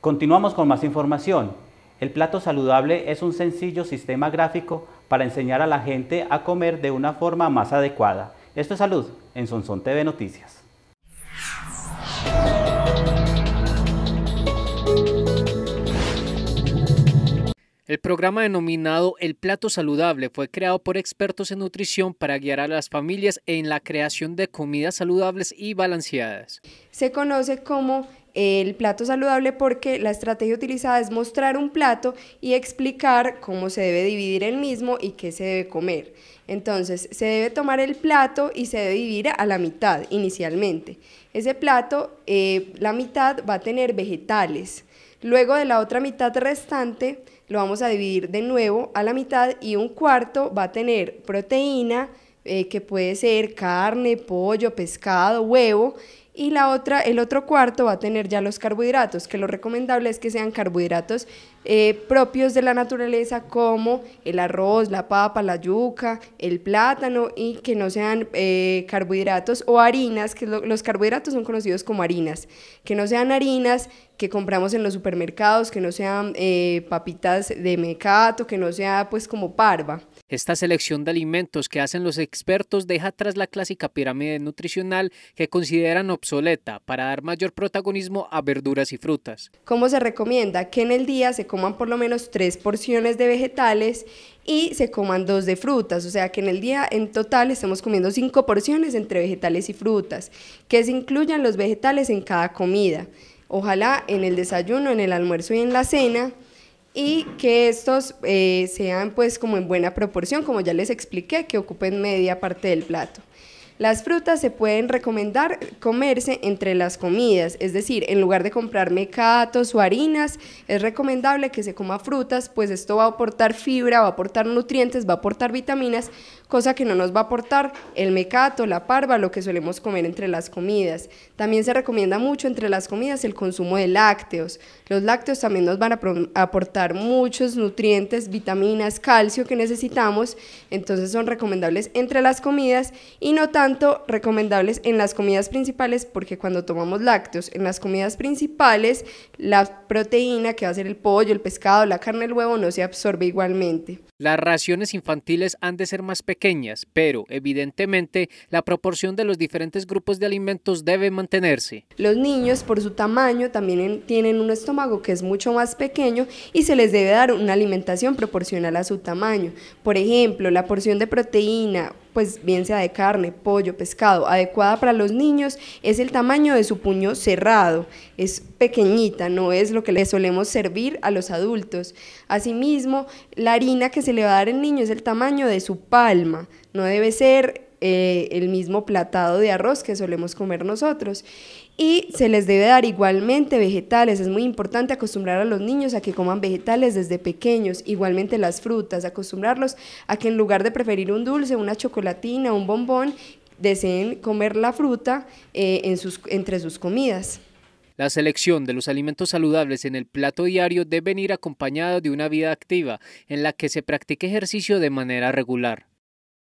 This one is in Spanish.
Continuamos con más información. El plato saludable es un sencillo sistema gráfico para enseñar a la gente a comer de una forma más adecuada. Esto es Salud en Sonson TV Noticias. El programa denominado El Plato Saludable fue creado por expertos en nutrición para guiar a las familias en la creación de comidas saludables y balanceadas. Se conoce como el plato saludable porque la estrategia utilizada es mostrar un plato y explicar cómo se debe dividir el mismo y qué se debe comer. Entonces, se debe tomar el plato y se debe dividir a la mitad inicialmente. Ese plato, eh, la mitad va a tener vegetales. Luego de la otra mitad restante, lo vamos a dividir de nuevo a la mitad y un cuarto va a tener proteína, eh, que puede ser carne, pollo, pescado, huevo, y la otra, el otro cuarto va a tener ya los carbohidratos, que lo recomendable es que sean carbohidratos eh, propios de la naturaleza como el arroz, la papa, la yuca, el plátano y que no sean eh, carbohidratos o harinas, que los carbohidratos son conocidos como harinas, que no sean harinas que compramos en los supermercados, que no sean eh, papitas de mecato, que no sea pues como parva. Esta selección de alimentos que hacen los expertos deja atrás la clásica pirámide nutricional que consideran obsoleta para dar mayor protagonismo a verduras y frutas. ¿Cómo se recomienda? Que en el día se coman por lo menos tres porciones de vegetales y se coman dos de frutas, o sea que en el día en total estamos comiendo cinco porciones entre vegetales y frutas, que se incluyan los vegetales en cada comida ojalá en el desayuno, en el almuerzo y en la cena, y que estos eh, sean pues como en buena proporción, como ya les expliqué, que ocupen media parte del plato. Las frutas se pueden recomendar comerse entre las comidas, es decir, en lugar de comprar mecatos o harinas, es recomendable que se coma frutas, pues esto va a aportar fibra, va a aportar nutrientes, va a aportar vitaminas, cosa que no nos va a aportar el mecato, la parva, lo que solemos comer entre las comidas. También se recomienda mucho entre las comidas el consumo de lácteos. Los lácteos también nos van a aportar muchos nutrientes, vitaminas, calcio que necesitamos, entonces son recomendables entre las comidas y no tanto recomendables en las comidas principales porque cuando tomamos lácteos en las comidas principales, la proteína que va a ser el pollo, el pescado, la carne, el huevo no se absorbe igualmente. Las raciones infantiles han de ser más pequeñas, pero evidentemente la proporción de los diferentes grupos de alimentos debe mantenerse. Los niños por su tamaño también tienen un estómago que es mucho más pequeño y se les debe dar una alimentación proporcional a su tamaño. Por ejemplo, la porción de proteína pues bien sea de carne, pollo, pescado, adecuada para los niños, es el tamaño de su puño cerrado, es pequeñita, no es lo que le solemos servir a los adultos. Asimismo, la harina que se le va a dar al niño es el tamaño de su palma, no debe ser eh, el mismo platado de arroz que solemos comer nosotros. Y se les debe dar igualmente vegetales. Es muy importante acostumbrar a los niños a que coman vegetales desde pequeños. Igualmente las frutas, acostumbrarlos a que en lugar de preferir un dulce, una chocolatina, un bombón, deseen comer la fruta eh, en entre sus comidas. La selección de los alimentos saludables en el plato diario debe ir acompañada de una vida activa en la que se practique ejercicio de manera regular.